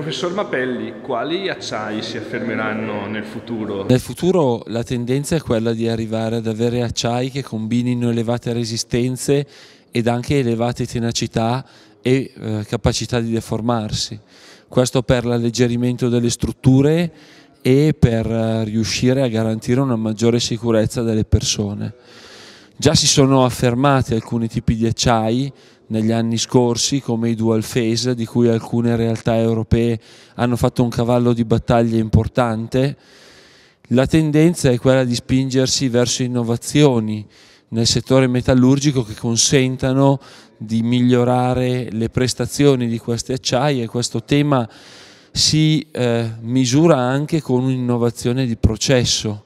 Professor Mapelli, quali acciai si affermeranno nel futuro? Nel futuro la tendenza è quella di arrivare ad avere acciai che combinino elevate resistenze ed anche elevate tenacità e eh, capacità di deformarsi. Questo per l'alleggerimento delle strutture e per eh, riuscire a garantire una maggiore sicurezza delle persone. Già si sono affermati alcuni tipi di acciai negli anni scorsi come i dual phase di cui alcune realtà europee hanno fatto un cavallo di battaglia importante, la tendenza è quella di spingersi verso innovazioni nel settore metallurgico che consentano di migliorare le prestazioni di queste acciaie. Questo tema si eh, misura anche con un'innovazione di processo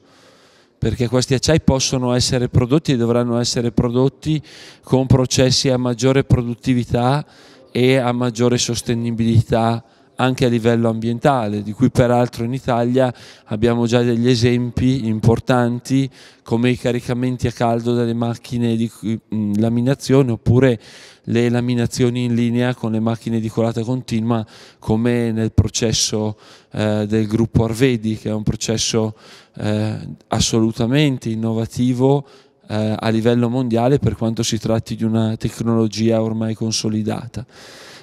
perché questi acciai possono essere prodotti e dovranno essere prodotti con processi a maggiore produttività e a maggiore sostenibilità anche a livello ambientale, di cui peraltro in Italia abbiamo già degli esempi importanti come i caricamenti a caldo delle macchine di mm, laminazione oppure le laminazioni in linea con le macchine di colata continua come nel processo eh, del gruppo Arvedi che è un processo eh, assolutamente innovativo eh, a livello mondiale per quanto si tratti di una tecnologia ormai consolidata.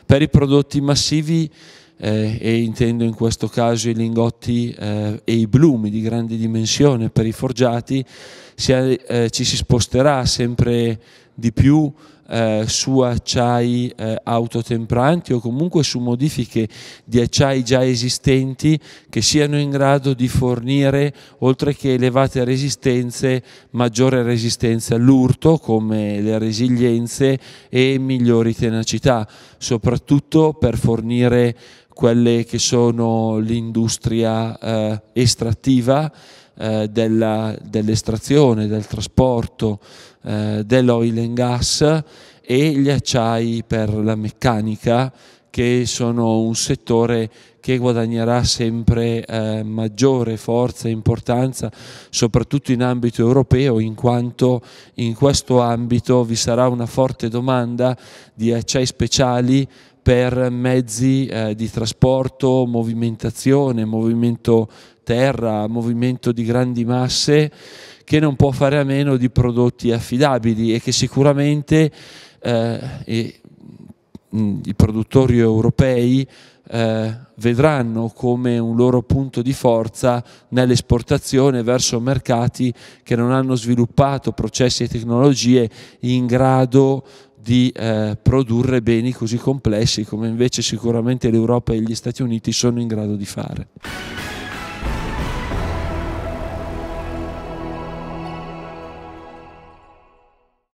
Per i prodotti massivi eh, e intendo in questo caso i lingotti eh, e i blumi di grande dimensione per i forgiati, si è, eh, ci si sposterà sempre di più eh, su acciai eh, autotemperanti o comunque su modifiche di acciai già esistenti che siano in grado di fornire, oltre che elevate resistenze, maggiore resistenza all'urto come le resilienze e migliori tenacità, soprattutto per fornire quelle che sono l'industria eh, estrattiva eh, dell'estrazione, del trasporto, eh, dell'oil and gas e gli acciai per la meccanica che sono un settore che guadagnerà sempre eh, maggiore forza e importanza, soprattutto in ambito europeo, in quanto in questo ambito vi sarà una forte domanda di acciai speciali per mezzi eh, di trasporto, movimentazione, movimento terra, movimento di grandi masse, che non può fare a meno di prodotti affidabili e che sicuramente eh, e, mh, i produttori europei eh, vedranno come un loro punto di forza nell'esportazione verso mercati che non hanno sviluppato processi e tecnologie in grado di eh, produrre beni così complessi come invece sicuramente l'Europa e gli Stati Uniti sono in grado di fare.